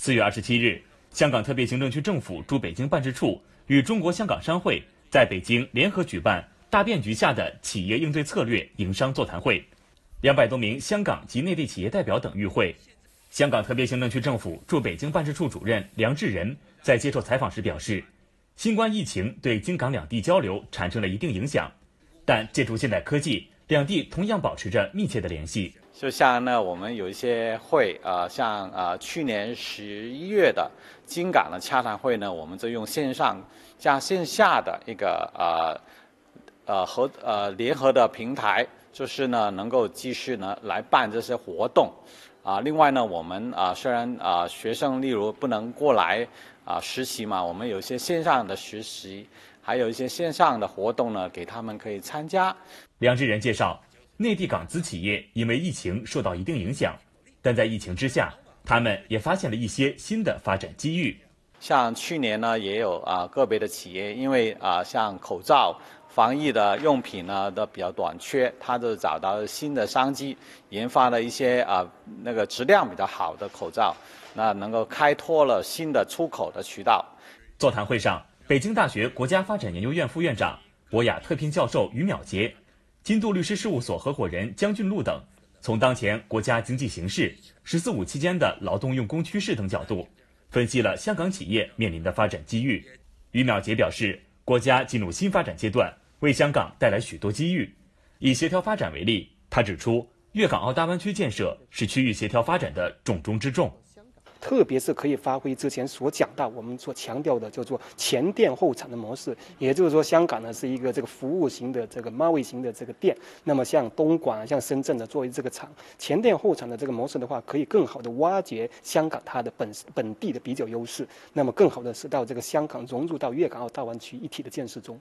四月二十七日，香港特别行政区政府驻北京办事处与中国香港商会在北京联合举办“大变局下的企业应对策略”营商座谈会，两百多名香港及内地企业代表等与会。香港特别行政区政府驻北京办事处主任梁志仁在接受采访时表示，新冠疫情对京港两地交流产生了一定影响，但借助现代科技，两地同样保持着密切的联系。就像呢，我们有一些会，呃，像呃去年十一月的京港的洽谈会呢，我们就用线上加线下的一个呃呃合呃联合的平台，就是呢能够继续呢来办这些活动。啊，另外呢，我们啊虽然啊学生例如不能过来啊实习嘛，我们有一些线上的实习，还有一些线上的活动呢，给他们可以参加。梁志仁介绍。内地港资企业因为疫情受到一定影响，但在疫情之下，他们也发现了一些新的发展机遇。像去年呢，也有啊个别的企业因为啊像口罩、防疫的用品呢都比较短缺，他就找到新的商机，研发了一些啊那个质量比较好的口罩，那能够开拓了新的出口的渠道。座谈会上，北京大学国家发展研究院副院长、博雅特聘教授于淼杰。金杜律师事务所合伙人江俊禄等，从当前国家经济形势、十四五期间的劳动用工趋势等角度，分析了香港企业面临的发展机遇。于淼杰表示，国家进入新发展阶段，为香港带来许多机遇。以协调发展为例，他指出，粤港澳大湾区建设是区域协调发展的重中之重。特别是可以发挥之前所讲到我们所强调的叫做前店后厂的模式，也就是说香港呢是一个这个服务型的这个贸易型的这个店，那么像东莞、像深圳的作为这个厂，前店后厂的这个模式的话，可以更好的挖掘香港它的本本地的比较优势，那么更好的是到这个香港融入到粤港澳大湾区一体的建设中。